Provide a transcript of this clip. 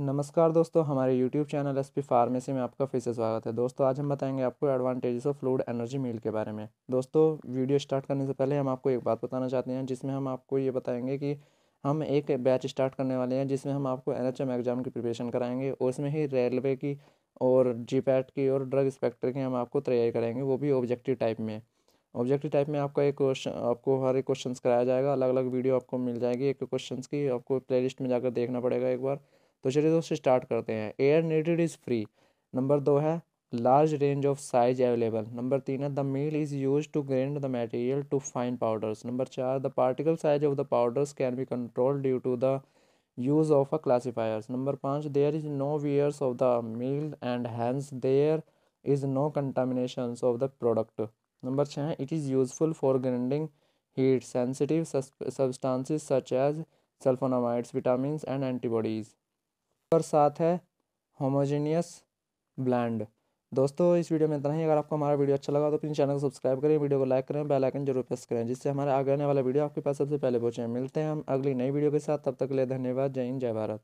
नमस्कार दोस्तों हमारे YouTube channel S P pharmacy में आपका फिर से स्वागत है दोस्तों आज हम बताएंगे आपको advantages of fluid energy mill के बारे में दोस्तों वीडियो स्टार्ट करने से पहले हम आपको एक बात बताना चाहते हैं जिसमें हम आपको ये बताएंगे कि हम एक बैच स्टार्ट करने वाले हैं जिसमें हम आपको एन एग्ज़ाम की प्रिपरेशन कराएंगे और उसमें ही रेलवे की और जी की और ड्रग इंस्पेक्टर की हम आपको तैयारी कराएंगे वो भी ऑब्जेक्टिव टाइप में ऑब्जेक्टिव टाइप में आपका एक क्वेश्चन आपको हर एक क्वेश्चन कराया जाएगा अलग अलग वीडियो आपको मिल जाएगी एक क्वेश्चन की आपको प्ले में जाकर देखना पड़ेगा एक बार तो चलिए दोस्तों स्टार्ट करते हैं air needed is free number दो है large range of size available number तीन है the mill is use to grind the material to fine powders number चार the particle size of the powders can be control due to the use of a classifiers number पाँच there is no wears of the mill and hence there is no contamination of the product number छः it is useful for grinding heat sensitive substances such as sulphonamides vitamin and antibodies पर साथ है homogeneous bland दोस्तों इस video में इतना ही अगर आपको हमारा वीडियो अच्छा लगा तो अपने चैनल को सब्सक्राइब करें वीडियो को लाइक करें बेल आइकन जरूर प्रेस करें जिससे हमारे आगे आने वाला वीडियो आपके पास सबसे पहले पहुंचे मिलते हैं हम अगली नई वीडियो के साथ तब तक के लिए धन्यवाद जय हिंद जय भारत